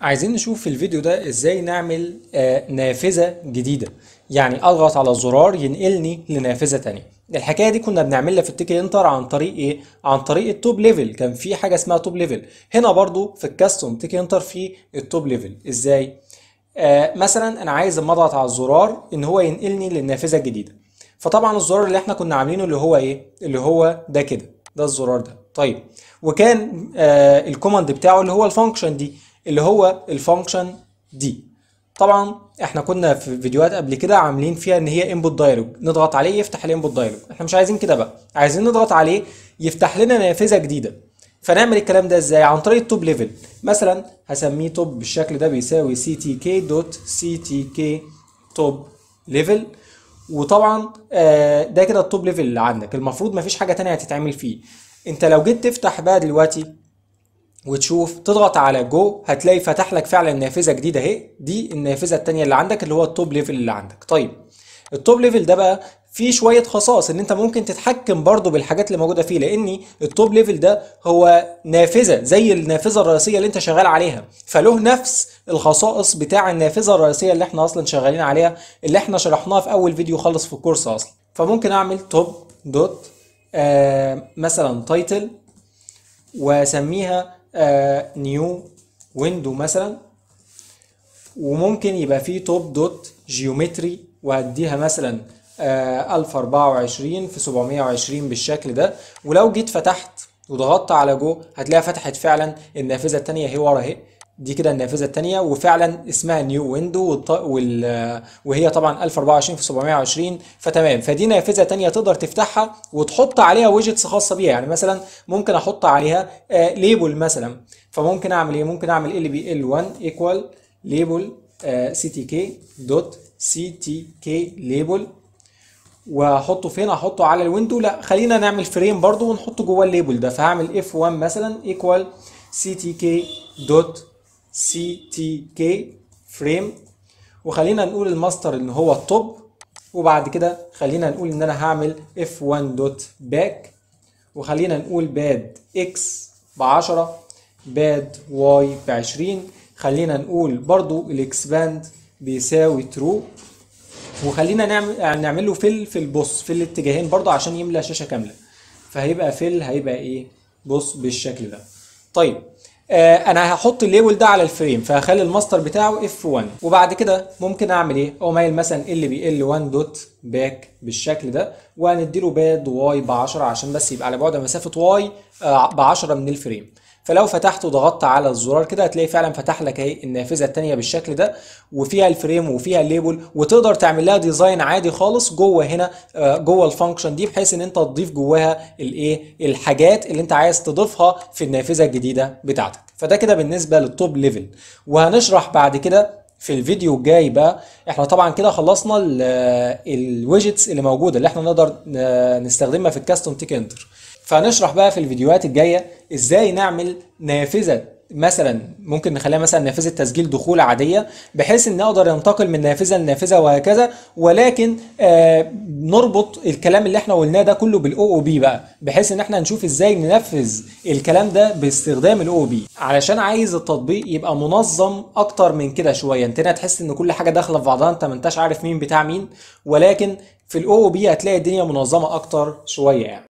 عايزين نشوف في الفيديو ده ازاي نعمل آه نافذة جديدة يعني اضغط على الزرار ينقلني لنافذة تانية الحكاية دي كنا بنعملها في التيكل انتر عن طريق ايه؟ عن طريق التوب ليفل كان في حاجة اسمها توب ليفل هنا برضو في الكاستوم تيكل انتر في التوب ليفل ازاي؟ آه مثلا انا عايز اما اضغط على الزرار ان هو ينقلني للنافذة الجديدة فطبعا الزرار اللي احنا كنا عاملينه اللي هو ايه؟ اللي هو ده كده ده الزرار ده طيب وكان آه الكوماند بتاعه اللي هو الفانكشن دي اللي هو الفانكشن دي طبعا احنا كنا في فيديوهات قبل كده عاملين فيها ان هي انبوت دايلوج نضغط عليه يفتح الانبوت دايلوج احنا مش عايزين كده بقى عايزين نضغط عليه يفتح لنا نافذه جديده فنعمل الكلام ده ازاي عن طريق التوب ليفل مثلا هسميه توب بالشكل ده بيساوي سي تي كي دوت سي تي كي توب ليفل وطبعا آه، ده كده التوب ليفل اللي عندك المفروض مفيش حاجه تانية هتتعمل فيه انت لو جيت تفتح بقى دلوقتي وتشوف تضغط على جو هتلاقي فتح لك فعلا نافذه جديده اهي دي النافذه الثانيه اللي عندك اللي هو التوب ليفل اللي عندك طيب التوب ليفل ده بقى فيه شويه خصائص ان انت ممكن تتحكم برضو بالحاجات اللي موجوده فيه لان التوب ليفل ده هو نافذه زي النافذه الرئيسيه اللي انت شغال عليها فله نفس الخصائص بتاع النافذه الرئيسيه اللي احنا اصلا شغالين عليها اللي احنا شرحناها في اول فيديو خالص في الكورس اصلا فممكن اعمل توب دوت آه مثلا تايتل واسميها نيو آه، ويندو مثلا وممكن يبقى فيه توب دوت جيومتري وهديها مثلا آه، وعشرين في وعشرين بالشكل ده ولو جيت فتحت وضغطت على جو هتلاقيها فتحت فعلا النافذه التانية اهي ورا اهي دي كده النافذه التانية وفعلا اسمها نيو ويندو وال... وهي طبعا 1024 في 720 فتمام فدي نافذه تانية تقدر تفتحها وتحط عليها ويجتس خاصه بيها يعني مثلا ممكن احط عليها آه ليبل مثلا فممكن اعمل ايه ممكن اعمل ال بي ال 1 ايكوال ليبل سي تي كي دوت سي تي كي ليبل واحطه فين احطه على الويندو لا خلينا نعمل فريم برضو ونحطه جوه الليبل ده فهعمل اف 1 مثلا ايكوال سي تي كي دوت سي تي كي فريم وخلينا نقول الماستر ان هو التوب وبعد كده خلينا نقول ان انا هعمل اف 1 دوت باك وخلينا نقول باد اكس ب 10 باد واي ب 20 خلينا نقول برضو الاكسباند بيساوي ترو وخلينا نعمل يعني نعمل له فيل في البص في الاتجاهين برضو عشان يملى شاشه كامله فهيبقى فيل هيبقى ايه بص بالشكل ده طيب آه، انا هحط الليبل ده على الفريم فهخلي الماستر بتاعه اف 1 وبعد كده ممكن اعمل ايه مايل مثلا ال بي ال 1 دوت باك بالشكل ده وهنديله باد واي ب 10 عشان بس يبقى على بعد مسافه واي ب 10 من الفريم فلو فتحت وضغطت على الزرار كده هتلاقي فعلا فتح لك اهي النافذه الثانيه بالشكل ده وفيها الفريم وفيها الليبل وتقدر تعمل لها ديزاين عادي خالص جوه هنا آه، جوه الفانكشن دي بحيث ان انت تضيف جواها الايه الحاجات اللي انت عايز تضيفها في النافذه الجديده بتاعتك فده كده بالنسبه للتوب ليفل وهنشرح بعد كده في الفيديو الجاي بقى احنا طبعا كده خلصنا الويجتس آه، اللي موجوده اللي احنا نقدر آه، نستخدمها في الكاستوم تيك انتر فهنشرح بقى في الفيديوهات الجايه ازاي نعمل نافذه مثلا ممكن نخليها مثلا نافذه تسجيل دخول عاديه بحيث ان اقدر انتقل من نافذه لنافذه وهكذا ولكن آه نربط الكلام اللي احنا قلناه ده كله بالاو او بي بقى بحيث ان احنا نشوف ازاي ننفذ الكلام ده باستخدام الاو او بي علشان عايز التطبيق يبقى منظم اكتر من كده شويه انت هنا تحس ان كل حاجه داخله في بعضها انت ما عارف مين بتاع مين ولكن في الاو او بي هتلاقي الدنيا منظمه اكتر شويه يعني